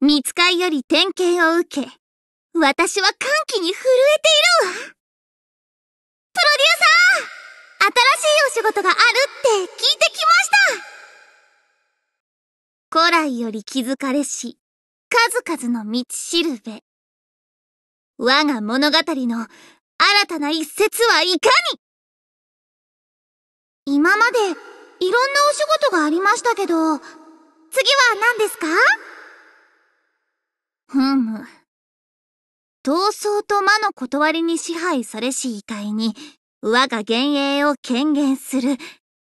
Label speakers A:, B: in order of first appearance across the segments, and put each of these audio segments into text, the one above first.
A: 見つかいより点検を受け、私は歓喜に震えているわプロデューサー新しいお仕事があるって聞いてきました古来より気づかれし、数々の道しるべ。我が物語の新たな一節はいかに今までいろんなお仕事がありましたけど、次は何ですかふむ。闘争と魔の断りに支配されし遺体に、我が幻影を権限する、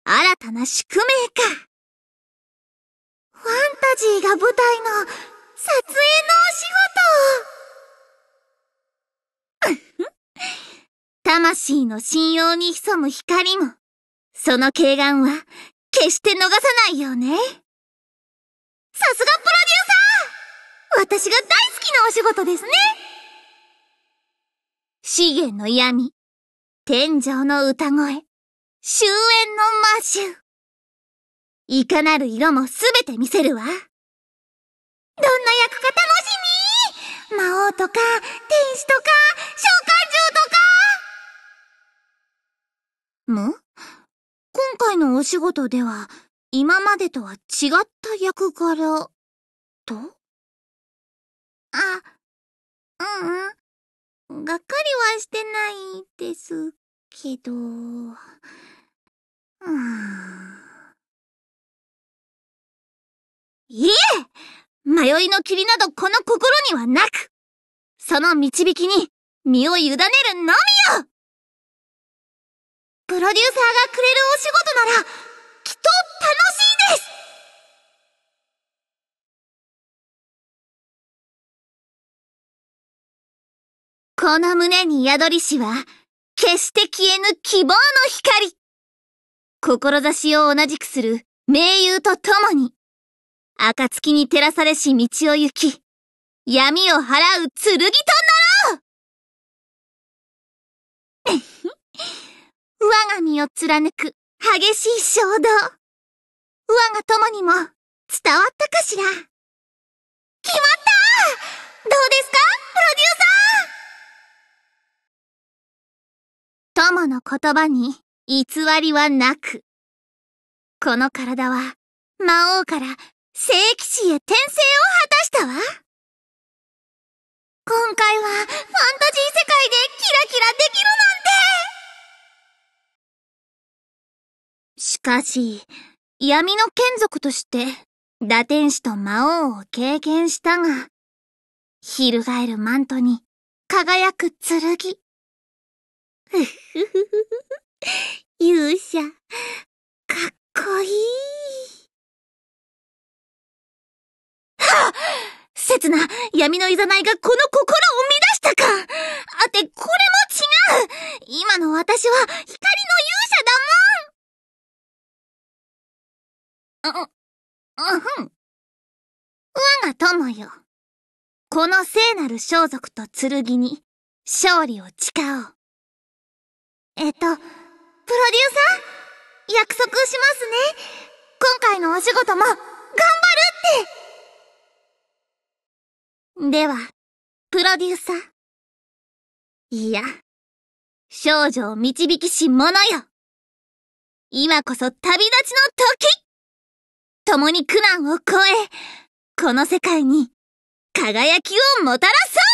A: 新たな宿命か。ファンタジーが舞台の、撮影のお仕事 魂の信用に潜む光も、その軽眼は、決して逃さないよね。私が大好きなお仕事ですね資源の闇、天井の歌声、終焉の魔獣。いかなる色もすべて見せるわ。どんな役か楽しみ魔王とか、天使とか、召喚獣とかむ今回のお仕事では、今までとは違った役柄、とがっかりはしてないですけど、うん。いえ迷いの霧などこの心にはなくその導きに身を委ねるのみよプロデューサーがくれるお仕事なら、きっと楽しいこの胸に宿りしは、決して消えぬ希望の光志を同じくする盟友と共に、暁に照らされし道を行き、闇を払う剣となろう 我が身を貫く激しい衝動。我が友にも伝わったかしら決まった友の言葉に偽りはなく。この体は魔王から聖騎士へ転生を果たしたわ。今回はファンタジー世界でキラキラできるなんてしかし、闇の眷属として打天使と魔王を経験したが、翻るマントに輝く剣。ふふふふ。勇者、かっこいい。はっ刹那、闇のいざないがこの心を乱したかあて、これも違う今の私は光の勇者だもんあ、うふん。我が友よ。この聖なる装束と剣に勝利を誓おう。えっと、プロデューサー約束しますね今回のお仕事も、頑張るってでは、プロデューサー。いや、少女を導きし者よ今こそ旅立ちの時共に苦難を超え、この世界に輝きをもたらそう